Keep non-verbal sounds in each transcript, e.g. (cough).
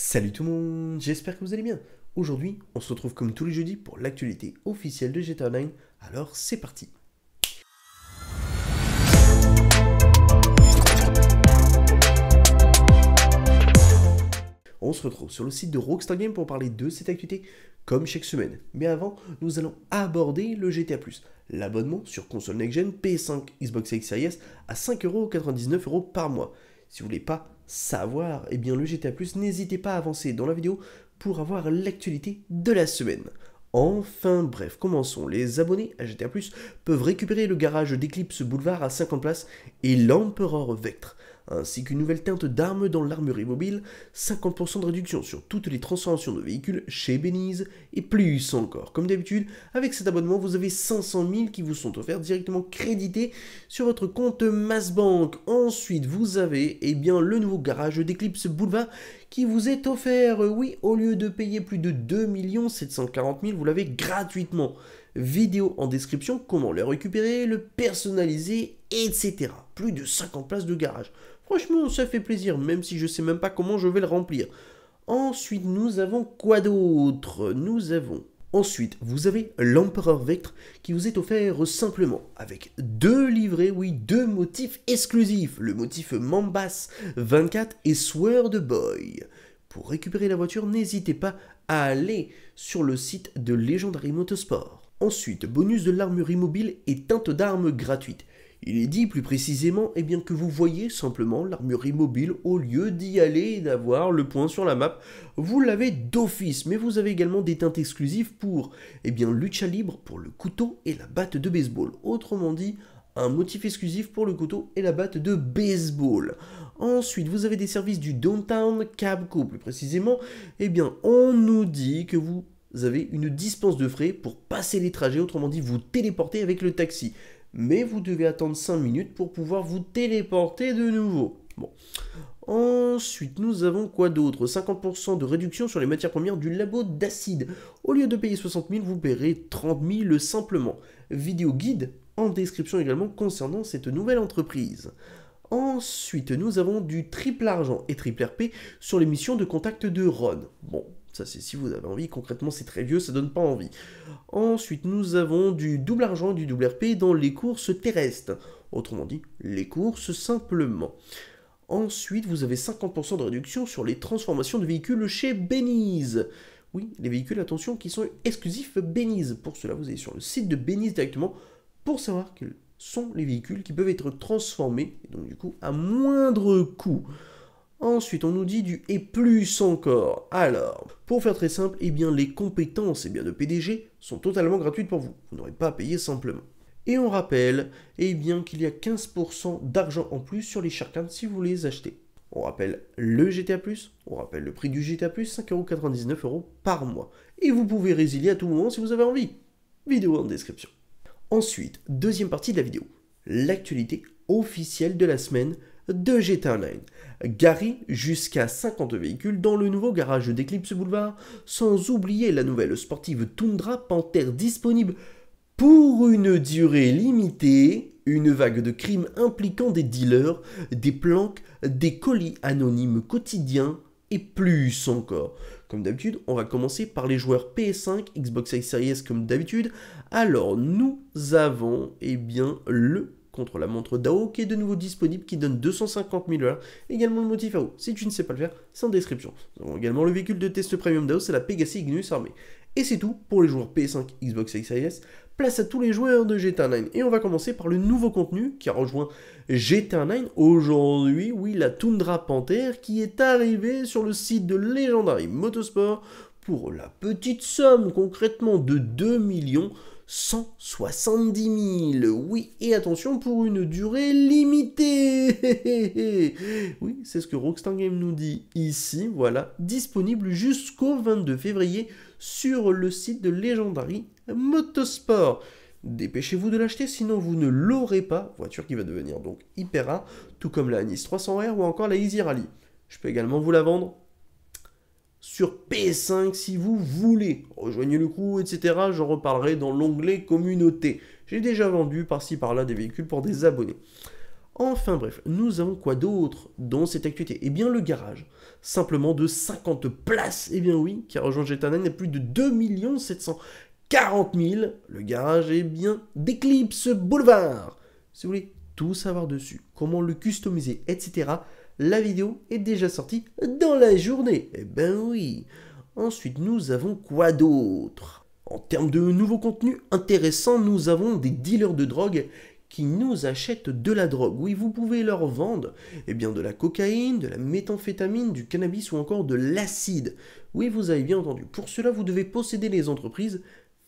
Salut tout le monde, j'espère que vous allez bien. Aujourd'hui, on se retrouve comme tous les jeudis pour l'actualité officielle de GTA Online, alors c'est parti On se retrouve sur le site de Rockstar Games pour parler de cette actualité, comme chaque semaine. Mais avant, nous allons aborder le GTA+, l'abonnement sur console next-gen PS5, Xbox Series à 5,99€ par mois. Si vous voulez pas savoir, eh bien le GTA+, n'hésitez pas à avancer dans la vidéo pour avoir l'actualité de la semaine. Enfin bref, commençons. Les abonnés à GTA+, peuvent récupérer le garage d'Eclipse Boulevard à 50 places et l'Empereur Vectre ainsi qu'une nouvelle teinte d'armes dans l'armurerie mobile, 50% de réduction sur toutes les transformations de véhicules chez Beniz et plus encore. Comme d'habitude, avec cet abonnement, vous avez 500 000 qui vous sont offerts directement crédités sur votre compte Massbank. Ensuite, vous avez eh bien, le nouveau garage d'Eclipse Boulevard qui vous est offert. Oui, au lieu de payer plus de 2 740 000, vous l'avez gratuitement. Vidéo en description, comment le récupérer, le personnaliser, etc. Plus de 50 places de garage. Franchement, ça fait plaisir, même si je sais même pas comment je vais le remplir. Ensuite, nous avons quoi d'autre Nous avons... Ensuite, vous avez l'Empereur Vectre qui vous est offert simplement avec deux livrets, oui, deux motifs exclusifs, le motif Mambas 24 et de Boy. Pour récupérer la voiture, n'hésitez pas à aller sur le site de Legendary Motorsport. Ensuite, bonus de l'armure immobile et teinte d'armes gratuite. Il est dit plus précisément eh bien, que vous voyez simplement l'armure immobile au lieu d'y aller et d'avoir le point sur la map. Vous l'avez d'office, mais vous avez également des teintes exclusives pour eh bien, lucha libre pour le couteau et la batte de baseball. Autrement dit, un motif exclusif pour le couteau et la batte de baseball. Ensuite, vous avez des services du Downtown Cabco, plus précisément. Eh bien, on nous dit que vous avez une dispense de frais pour passer les trajets, autrement dit, vous téléportez avec le taxi mais vous devez attendre 5 minutes pour pouvoir vous téléporter de nouveau. Bon. Ensuite, nous avons quoi d'autre 50% de réduction sur les matières premières du labo d'acide. Au lieu de payer 60 000, vous paierez 30 000 simplement. Vidéo guide en description également concernant cette nouvelle entreprise. Ensuite, nous avons du triple argent et triple RP sur les missions de contact de Ron. Bon, ça, c'est si vous avez envie. Concrètement, c'est très vieux, ça donne pas envie. Ensuite, nous avons du double argent du double RP dans les courses terrestres. Autrement dit, les courses simplement. Ensuite, vous avez 50% de réduction sur les transformations de véhicules chez Beniz. Oui, les véhicules, attention, qui sont exclusifs Beniz. Pour cela, vous allez sur le site de Beniz directement pour savoir quels sont les véhicules qui peuvent être transformés, donc du coup à moindre coût. Ensuite, on nous dit du et plus encore. Alors, pour faire très simple, eh bien, les compétences et eh bien, de PDG sont totalement gratuites pour vous. Vous n'aurez pas à payer simplement. Et on rappelle eh bien, qu'il y a 15% d'argent en plus sur les Sharklands si vous les achetez. On rappelle le GTA+, on rappelle le prix du GTA+, 5,99€ par mois. Et vous pouvez résilier à tout moment si vous avez envie. Vidéo en description. Ensuite, deuxième partie de la vidéo, l'actualité officielle de la semaine, de GTA Online. Gary jusqu'à 50 véhicules dans le nouveau garage d'Eclipse Boulevard, sans oublier la nouvelle sportive Tundra Panther disponible pour une durée limitée, une vague de crimes impliquant des dealers, des planques, des colis anonymes quotidiens et plus encore. Comme d'habitude, on va commencer par les joueurs PS5, Xbox Series comme d'habitude. Alors nous avons eh bien le contre la montre DAO qui est de nouveau disponible, qui donne 250 000 Également le motif AO. si tu ne sais pas le faire, c'est en description. Nous avons également le véhicule de test premium DAO, c'est la Pegasus Ignus Armée. Et c'est tout pour les joueurs PS5, Xbox XIS. Place à tous les joueurs de GTA 9. Et on va commencer par le nouveau contenu qui a rejoint GTA 9 aujourd'hui. Oui, la Tundra Panther qui est arrivée sur le site de Legendary Motorsport pour la petite somme concrètement de 2 millions 170 000. Oui, et attention, pour une durée limitée. (laughs) oui, c'est ce que Rockstar Game nous dit ici. Voilà, disponible jusqu'au 22 février sur le site de Legendary Motorsport. Dépêchez-vous de l'acheter, sinon vous ne l'aurez pas. Voiture qui va devenir donc hyper rare, tout comme la Nice e 300R ou encore la Easy Rally. Je peux également vous la vendre sur PS5 si vous voulez. Rejoignez le coup, etc. J'en reparlerai dans l'onglet communauté. J'ai déjà vendu par-ci par-là des véhicules pour des abonnés. Enfin bref, nous avons quoi d'autre dans cette actualité Eh bien le garage, simplement de 50 places, eh bien oui, qui a rejoint Jetanen à plus de 2 740 000. Le garage, eh bien, d'Eclipse Boulevard. Si vous voulez tout savoir dessus, comment le customiser, etc., la vidéo est déjà sortie dans la journée. Eh ben oui. Ensuite, nous avons quoi d'autre En termes de nouveaux contenus intéressants, nous avons des dealers de drogue qui nous achètent de la drogue. Oui, vous pouvez leur vendre eh bien, de la cocaïne, de la méthamphétamine, du cannabis ou encore de l'acide. Oui, vous avez bien entendu. Pour cela, vous devez posséder les entreprises,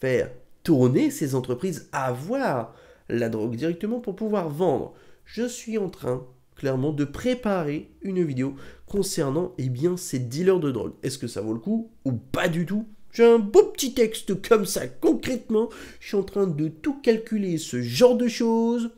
faire tourner ces entreprises, avoir la drogue directement pour pouvoir vendre. Je suis en train clairement de préparer une vidéo concernant eh bien, ces dealers de drogue. Est-ce que ça vaut le coup ou pas du tout j'ai un beau petit texte comme ça, concrètement. Je suis en train de tout calculer, ce genre de choses.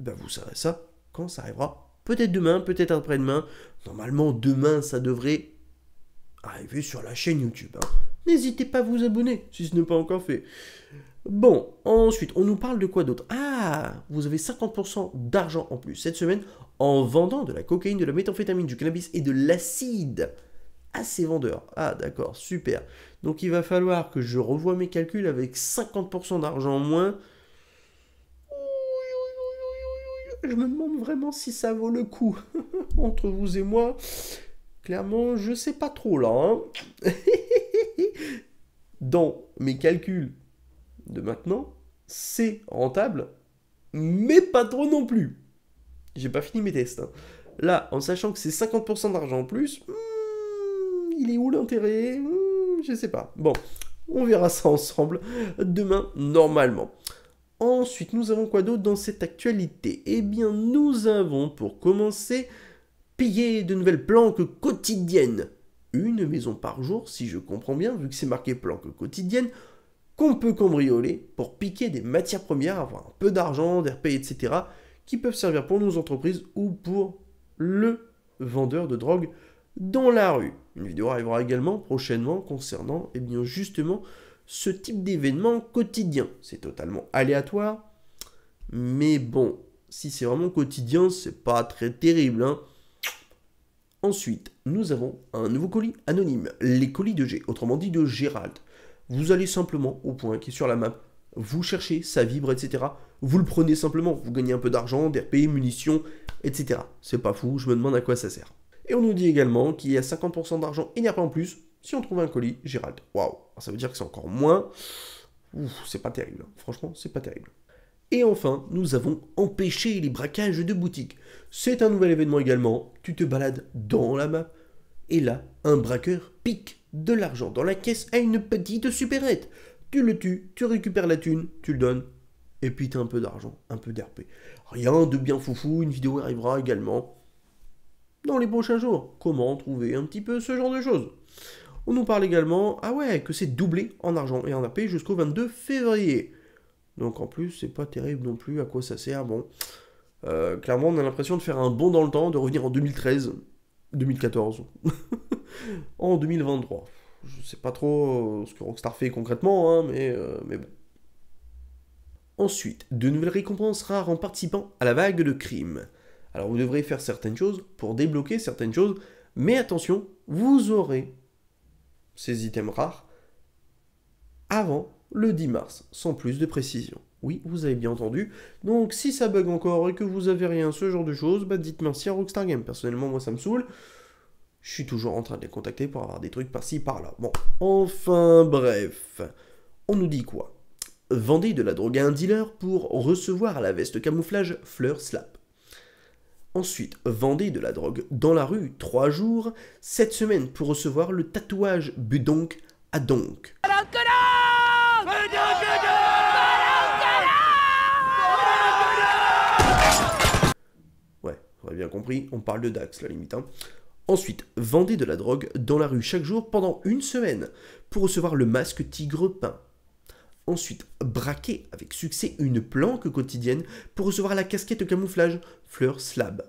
Ben, vous savez ça quand ça arrivera. Peut-être demain, peut-être après-demain. Normalement, demain, ça devrait arriver sur la chaîne YouTube. Hein. N'hésitez pas à vous abonner si ce n'est pas encore fait. Bon, ensuite, on nous parle de quoi d'autre Ah, vous avez 50% d'argent en plus cette semaine en vendant de la cocaïne, de la méthamphétamine, du cannabis et de l'acide à ses vendeurs. Ah d'accord, super. Donc il va falloir que je revoie mes calculs avec 50% d'argent en moins. Je me demande vraiment si ça vaut le coup. (laughs) Entre vous et moi, clairement, je sais pas trop là. Hein. (laughs) Dans mes calculs de maintenant, c'est rentable, mais pas trop non plus j'ai pas fini mes tests. Hein. Là, en sachant que c'est 50% d'argent en plus, hmm, il est où l'intérêt hmm, Je sais pas. Bon, on verra ça ensemble demain, normalement. Ensuite, nous avons quoi d'autre dans cette actualité Eh bien, nous avons pour commencer piller de nouvelles planques quotidiennes. Une maison par jour, si je comprends bien, vu que c'est marqué planque quotidienne, qu'on peut cambrioler pour piquer des matières premières, avoir un peu d'argent, des etc qui peuvent servir pour nos entreprises ou pour le vendeur de drogue dans la rue. Une vidéo arrivera également prochainement concernant et eh bien, justement ce type d'événement quotidien. C'est totalement aléatoire, mais bon, si c'est vraiment quotidien, c'est pas très terrible. Hein. Ensuite, nous avons un nouveau colis anonyme, les colis de G, autrement dit de Gérald. Vous allez simplement au point qui est sur la map vous cherchez, sa vibre, etc. Vous le prenez simplement, vous gagnez un peu d'argent, des RP, munitions, etc. C'est pas fou, je me demande à quoi ça sert. Et on nous dit également qu'il y a 50% d'argent pas en plus si on trouve un colis Gérald. Waouh, ça veut dire que c'est encore moins. Ouf, c'est pas terrible, hein. franchement, c'est pas terrible. Et enfin, nous avons empêché les braquages de boutiques. C'est un nouvel événement également. Tu te balades dans la map et là, un braqueur pique de l'argent dans la caisse à une petite supérette tu le tues, tu récupères la thune, tu le donnes, et puis t'as un peu d'argent, un peu d'RP. Rien de bien foufou, une vidéo arrivera également dans les prochains jours. Comment trouver un petit peu ce genre de choses On nous parle également, ah ouais, que c'est doublé en argent et en AP jusqu'au 22 février. Donc en plus, c'est pas terrible non plus, à quoi ça sert, bon. Euh, clairement, on a l'impression de faire un bond dans le temps, de revenir en 2013, 2014, (laughs) en 2023. Je sais pas trop euh, ce que Rockstar fait concrètement, hein, mais, euh, mais bon. Ensuite, de nouvelles récompenses rares en participant à la vague de crimes. Alors vous devrez faire certaines choses pour débloquer certaines choses, mais attention, vous aurez ces items rares avant le 10 mars, sans plus de précision. Oui, vous avez bien entendu. Donc si ça bug encore et que vous avez rien, ce genre de choses, bah dites merci à Rockstar Game. Personnellement, moi ça me saoule. Je suis toujours en train de les contacter pour avoir des trucs par-ci, par-là. Bon, enfin bref. On nous dit quoi Vendez de la drogue à un dealer pour recevoir la veste camouflage fleur slap. Ensuite, vendez de la drogue dans la rue 3 jours, 7 semaines pour recevoir le tatouage Budonk à donc. Ouais, on a bien compris, on parle de Dax la limite. Hein. Ensuite, vendez de la drogue dans la rue chaque jour pendant une semaine pour recevoir le masque tigre peint. Ensuite, braquez avec succès une planque quotidienne pour recevoir la casquette camouflage fleur slab.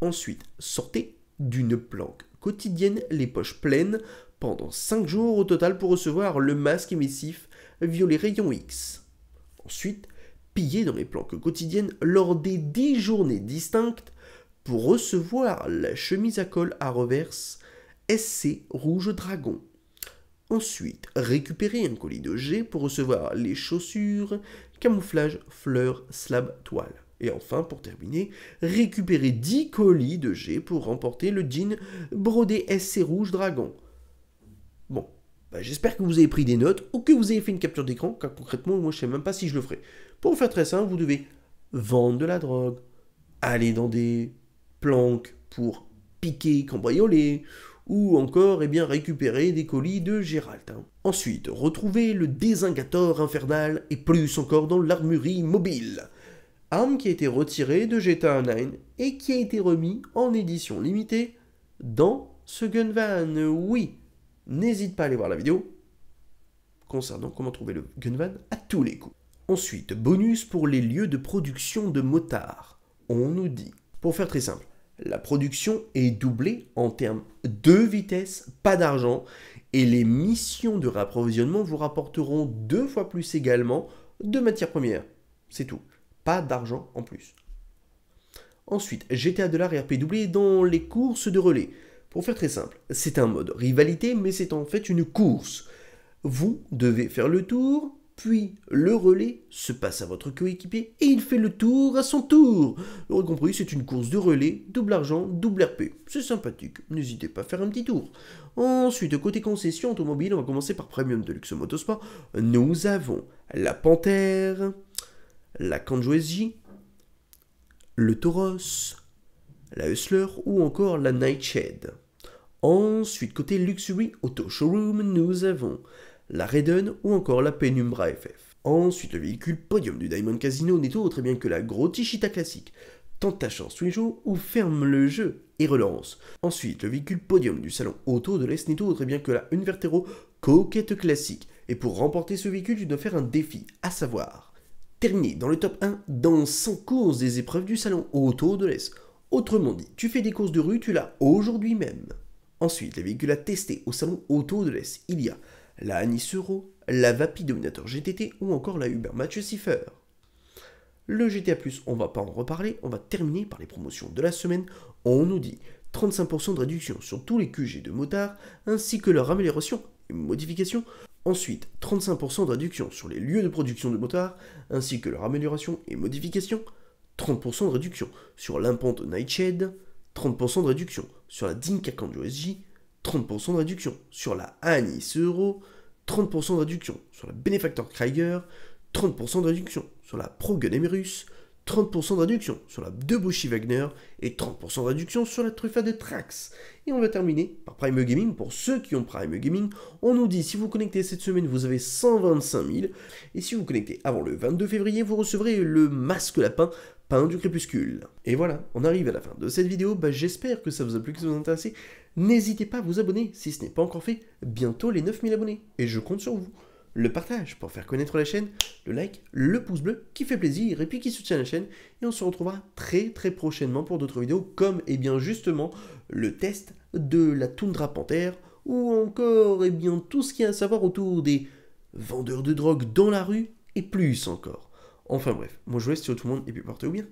Ensuite, sortez d'une planque quotidienne les poches pleines pendant 5 jours au total pour recevoir le masque émissif violet rayon X. Ensuite, pillez dans les planques quotidiennes lors des 10 journées distinctes pour recevoir la chemise à col à reverse SC Rouge Dragon. Ensuite, récupérer un colis de G pour recevoir les chaussures, camouflage, fleurs, slab, toile. Et enfin, pour terminer, récupérer 10 colis de G pour remporter le jean brodé SC Rouge Dragon. Bon, bah, j'espère que vous avez pris des notes ou que vous avez fait une capture d'écran, car concrètement, moi je sais même pas si je le ferai. Pour faire très simple, vous devez vendre de la drogue, aller dans des planque pour piquer, cambrioler, ou encore eh bien, récupérer des colis de Gérald. Hein. Ensuite, retrouver le désingator infernal et plus encore dans l'armurerie mobile. Arme qui a été retirée de GTA 9 et qui a été remis en édition limitée dans ce gunvan. Oui, n'hésite pas à aller voir la vidéo concernant comment trouver le gunvan à tous les coups. Ensuite, bonus pour les lieux de production de motards. On nous dit, pour faire très simple, la production est doublée en termes de vitesse, pas d'argent, et les missions de rapprovisionnement vous rapporteront deux fois plus également de matières premières. C'est tout. Pas d'argent en plus. Ensuite, GTA de l'art RP doublé dans les courses de relais. Pour faire très simple, c'est un mode rivalité, mais c'est en fait une course. Vous devez faire le tour, puis le relais se passe à votre coéquipier et il fait le tour à son tour. Vous compris, c'est une course de relais, double argent, double RP. C'est sympathique, n'hésitez pas à faire un petit tour. Ensuite, côté concession automobile, on va commencer par Premium de Deluxe Motorsport. Nous avons la Panthère, la SJ, le Tauros, la Hustler ou encore la Nightshade. Ensuite, côté Luxury Auto Showroom, nous avons la Raiden ou encore la Penumbra FF. Ensuite, le véhicule podium du Diamond Casino n'est autre bien que la Shita classique. Tente ta chance tous les jours ou ferme le jeu et relance. Ensuite, le véhicule podium du salon auto de l'Est n'est autre bien que la Unvertero Coquette classique. Et pour remporter ce véhicule, tu dois faire un défi, à savoir terminer dans le top 1 dans 100 courses des épreuves du salon auto de l'Est. Autrement dit, tu fais des courses de rue, tu l'as aujourd'hui même. Ensuite, les véhicules à tester au salon auto de l'Est, il y a la Anis la Vapi Dominator GTT ou encore la Uber Match Cipher. Le GTA+, on va pas en reparler, on va terminer par les promotions de la semaine. On nous dit 35% de réduction sur tous les QG de motards, ainsi que leur amélioration et modification. Ensuite, 35% de réduction sur les lieux de production de motards, ainsi que leur amélioration et modification. 30% de réduction sur l'impante Nightshade, 30% de réduction sur la Dinka SJ, 30% de réduction sur la Anis Euro, 30% de réduction sur la Benefactor Krieger, 30% de réduction sur la Emerus. 30% de réduction sur la Debushi Wagner et 30% de réduction sur la Truffa de Trax. Et on va terminer par Prime Gaming. Pour ceux qui ont Prime Gaming, on nous dit si vous connectez cette semaine, vous avez 125 000. Et si vous connectez avant le 22 février, vous recevrez le masque lapin peint du crépuscule. Et voilà, on arrive à la fin de cette vidéo. Bah, j'espère que ça vous a plu, que ça vous a intéressé. N'hésitez pas à vous abonner si ce n'est pas encore fait, bientôt les 9000 abonnés, et je compte sur vous. Le partage pour faire connaître la chaîne, le like, le pouce bleu qui fait plaisir et puis qui soutient la chaîne. Et on se retrouvera très très prochainement pour d'autres vidéos comme et eh bien justement le test de la toundra Panthère ou encore et eh bien tout ce qu'il y a à savoir autour des vendeurs de drogue dans la rue et plus encore. Enfin bref, moi je vous laisse tout le monde et puis portez-vous bien.